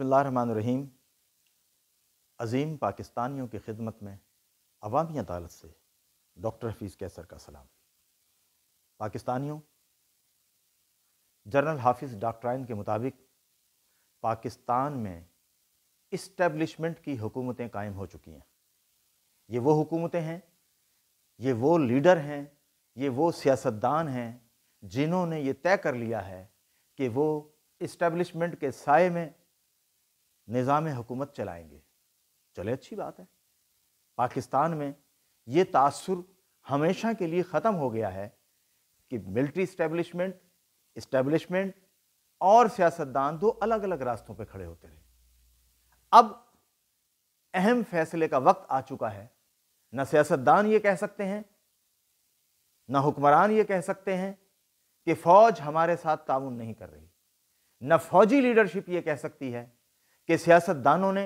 बसमीम अज़ीम पाकिस्तानियों की खिदमत में अवामी अदालत से डॉक्टर हफीज़ कैसर का सलाम पाकिस्तानियों जनरल हाफिज़ डॉक्ट्राइन के मुताबिक पाकिस्तान में इस्टेब्लिशमेंट की हुकूमतें कायम हो चुकी हैं ये वो हुकूमतें हैं ये वो लीडर हैं ये वो सियासतदान हैं जिन्होंने ये तय कर लिया है कि वो इस्टेब्लिशमेंट के साय में निज़ाम हुकूमत चलाएंगे चले अच्छी बात है पाकिस्तान में ये तासर हमेशा के लिए ख़त्म हो गया है कि मिलिट्री इस्टेबलिशमेंट इस्टेबलिशमेंट और सियासतदान दो अलग अलग रास्तों पर खड़े होते रहे अब अहम फैसले का वक्त आ चुका है ना सियासतदान ये कह सकते हैं ना हुक्मरान ये कह सकते हैं कि फ़ौज हमारे साथ ताउन नहीं कर रही न फौजी लीडरशिप ये कह सकती है कि सियासतदानों ने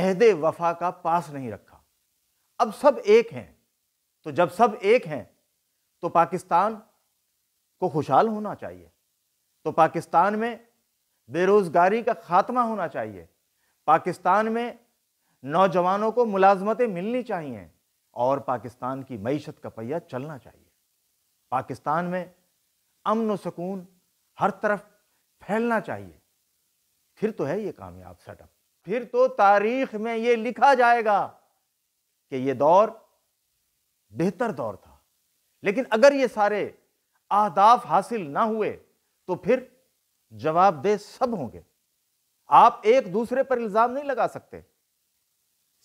अहद वफा का पास नहीं रखा अब सब एक हैं तो जब सब एक हैं तो पाकिस्तान को खुशहाल होना चाहिए तो पाकिस्तान में बेरोज़गारी का खात्मा होना चाहिए पाकिस्तान में नौजवानों को मुलाजमतें मिलनी चाहिए और पाकिस्तान की मीशत का पहिया चलना चाहिए पाकिस्तान में अमन व सकून हर तरफ फैलना चाहिए फिर तो है ये कामयाब सेटअप फिर तो तारीख में ये लिखा जाएगा कि ये दौर बेहतर दौर था लेकिन अगर ये सारे आहदाफ हासिल ना हुए तो फिर जवाबदेह सब होंगे आप एक दूसरे पर इल्ज़ाम नहीं लगा सकते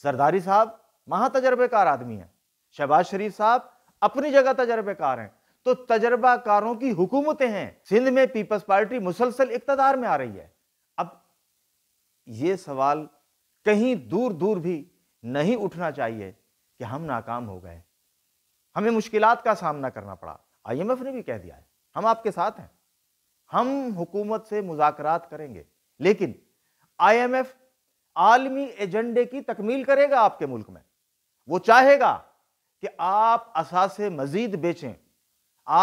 सरदारी साहब महातजर्बेकार आदमी है शहबाज शरीफ साहब अपनी जगह तजर्बेकार हैं तो तजर्बाकारों की हुकूमतें हैं सिंध में पीपल्स पार्टी मुसलसल इकतदार में आ रही है ये सवाल कहीं दूर दूर भी नहीं उठना चाहिए कि हम नाकाम हो गए हमें मुश्किल का सामना करना पड़ा आईएमएफ ने भी कह दिया है हम आपके साथ हैं हम हुकूमत से मुजाकरात करेंगे लेकिन आईएमएफ आलमी एजेंडे की तकमील करेगा आपके मुल्क में वो चाहेगा कि आप असासे मजीद बेचें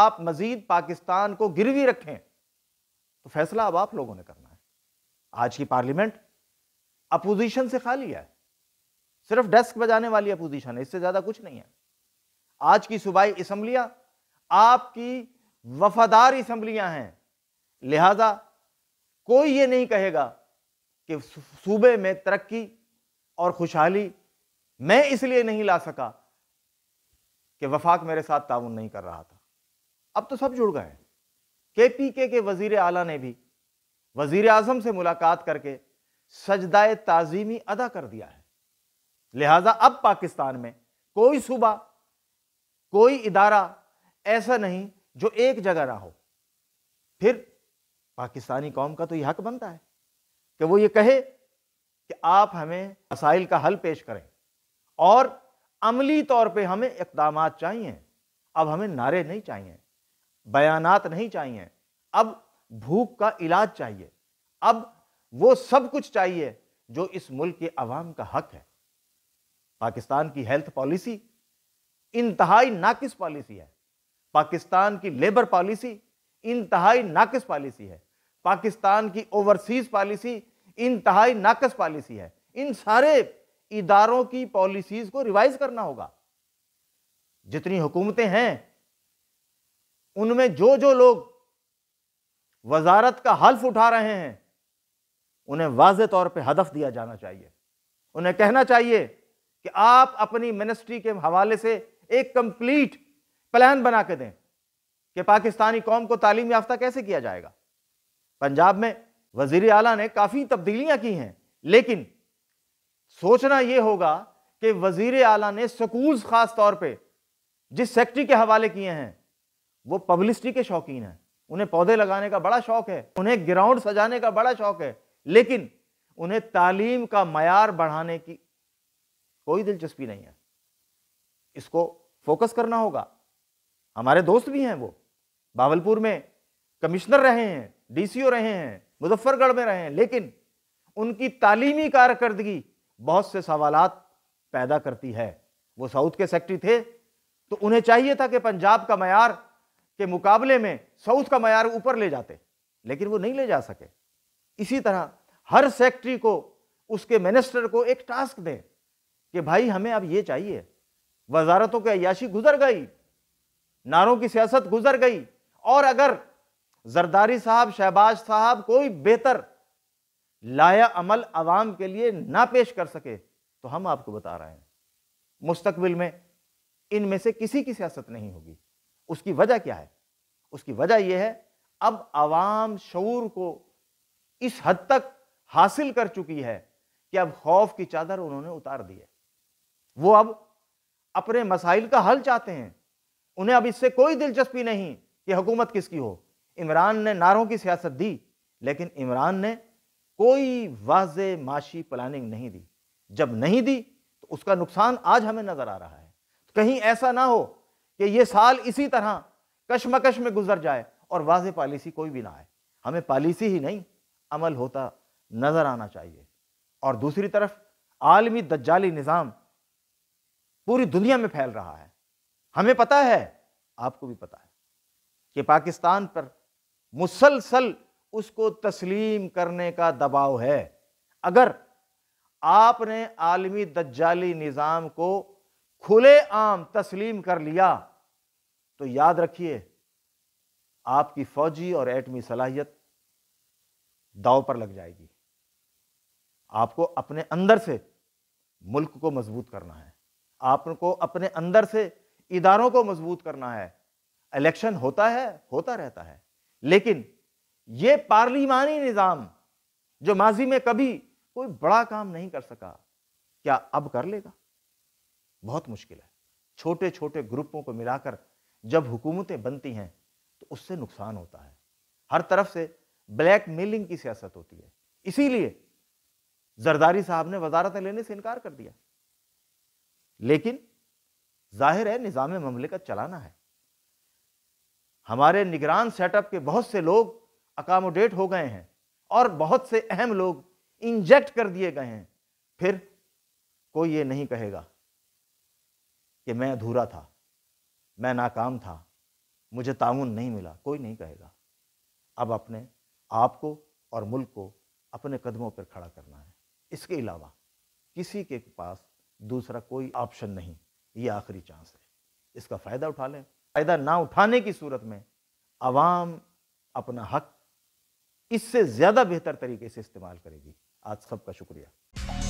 आप मजीद पाकिस्तान को गिरवी रखें तो फैसला अब आप लोगों ने करना है आज की पार्लियामेंट अपोजिशन से खाली है सिर्फ डेस्क बजाने वाली अपोजिशन है इससे ज्यादा कुछ नहीं है आज की सूबाई इसम्बलियां आपकी वफादार इसम्बलियां हैं लिहाजा कोई ये नहीं कहेगा कि सूबे में तरक्की और खुशहाली मैं इसलिए नहीं ला सका कि वफाक मेरे साथ ताउन नहीं कर रहा था अब तो सब जुड़ गए के पी के वजीर आला ने भी वजीर आजम से मुलाकात करके सजदाए ताजीमी अदा कर दिया है लिहाजा अब पाकिस्तान में कोई सूबा कोई इदारा ऐसा नहीं जो एक जगह ना हो फिर पाकिस्तानी कौम का तो यह हक बनता है कि वो ये कहे कि आप हमें मसाइल का हल पेश करें और अमली तौर पे हमें इकदाम चाहिए अब हमें नारे नहीं चाहिए बयानात नहीं चाहिए अब भूख का इलाज चाहिए अब वो सब कुछ चाहिए जो इस मुल्क के अवाम का हक है पाकिस्तान की हेल्थ पॉलिसी इंतहाई नाकिस पॉलिसी है पाकिस्तान की लेबर पॉलिसी इंतहाई नाकस पॉलिसी है पाकिस्तान की ओवरसीज पॉलिसी इंतहाई नाकस पॉलिसी है इन सारे इदारों की पॉलिसीज को रिवाइज करना होगा जितनी हुकूमतें हैं उनमें जो जो लोग वजारत का हल्फ उठा रहे हैं उन्हें वाज तौर पर हदफ दिया जाना चाहिए उन्हें कहना चाहिए कि आप अपनी मिनिस्ट्री के हवाले से एक कंप्लीट प्लान बना के दें कि पाकिस्तानी कौम को तालीम याफ्ता कैसे किया जाएगा पंजाब में वजीर अला ने काफ़ी तब्दीलियां की हैं लेकिन सोचना यह होगा कि वजीर अला ने स्कूल ख़ास तौर पर जिस सेक्ट्री के हवाले किए हैं वो पब्लिसिटी के शौकीन हैं उन्हें पौधे लगाने का बड़ा शौक है उन्हें ग्राउंड सजाने का बड़ा शौक है लेकिन उन्हें तालीम का मैार बढ़ाने की कोई दिलचस्पी नहीं है इसको फोकस करना होगा हमारे दोस्त भी हैं वो बावलपुर में कमिश्नर रहे हैं डीसीओ रहे हैं मुजफ्फरगढ़ में रहे हैं लेकिन उनकी तालीमी कारकर्दगी बहुत से सवाल पैदा करती है वो साउथ के सेक्रेटरी थे तो उन्हें चाहिए था कि पंजाब का मैार के मुकाबले में साउथ का मैार ऊपर ले जाते लेकिन वो नहीं ले जा सके इसी तरह हर सेक्ट्री को उसके मिनिस्टर को एक टास्क दें कि भाई हमें अब ये चाहिए वजारतों की अयाशी गुजर गई नारों की सियासत गुजर गई और अगर जरदारी साहब शहबाज साहब कोई बेहतर लाया अमल आवाम के लिए ना पेश कर सके तो हम आपको बता रहे हैं मुस्तबिल में इनमें से किसी की सियासत नहीं होगी उसकी वजह क्या है उसकी वजह यह है अब आवाम शूर को इस हद तक हासिल कर चुकी है कि अब खौफ की चादर उन्होंने उतार दी है वो अब अपने मसाइल का हल चाहते हैं उन्हें अब इससे कोई दिलचस्पी नहीं कि हुकूमत किसकी हो इमरान ने नारों की सियासत दी लेकिन इमरान ने कोई वाज माशी प्लानिंग नहीं दी जब नहीं दी तो उसका नुकसान आज हमें नज़र आ रहा है कहीं ऐसा ना हो कि यह साल इसी तरह कशमकश में गुजर जाए और वाज पॉलिसी कोई भी ना आए हमें पॉलिसी ही नहीं अमल होता नज़र आना चाहिए और दूसरी तरफ आलमी दज्जाली निज़ाम पूरी दुनिया में फैल रहा है हमें पता है आपको भी पता है कि पाकिस्तान पर मुसलसल उसको तस्लीम करने का दबाव है अगर आपने आलमी दज्जाली निज़ाम को खुले आम तस्लीम कर लिया तो याद रखिए आपकी फौजी और एटमी सलाहियत दाव पर लग जाएगी आपको अपने अंदर से मुल्क को मजबूत करना है आपको अपने अंदर से इदारों को मजबूत करना है इलेक्शन होता है होता रहता है लेकिन ये पार्लिमानी निज़ाम जो माजी में कभी कोई बड़ा काम नहीं कर सका क्या अब कर लेगा बहुत मुश्किल है छोटे छोटे ग्रुपों को मिलाकर जब हुकूमतें बनती हैं तो उससे नुकसान होता है हर तरफ से ब्लैक मेलिंग की सियासत होती है इसीलिए जरदारी साहब ने वजारतें लेने से इनकार कर दिया लेकिन जाहिर है निज़ाम का चलाना है हमारे निगरान सेटअप के बहुत से लोग अकामोडेट हो गए हैं और बहुत से अहम लोग इंजेक्ट कर दिए गए हैं फिर कोई ये नहीं कहेगा कि मैं अधूरा था मैं नाकाम था मुझे ताउन नहीं मिला कोई नहीं कहेगा अब अपने आपको और मुल्क को अपने कदमों पर खड़ा करना है इसके अलावा किसी के पास दूसरा कोई ऑप्शन नहीं ये आखिरी चांस है इसका फ़ायदा उठा लें फ़ायदा ना उठाने की सूरत में आवाम अपना हक इससे ज़्यादा बेहतर तरीके से इस्तेमाल करेगी आज सबका शुक्रिया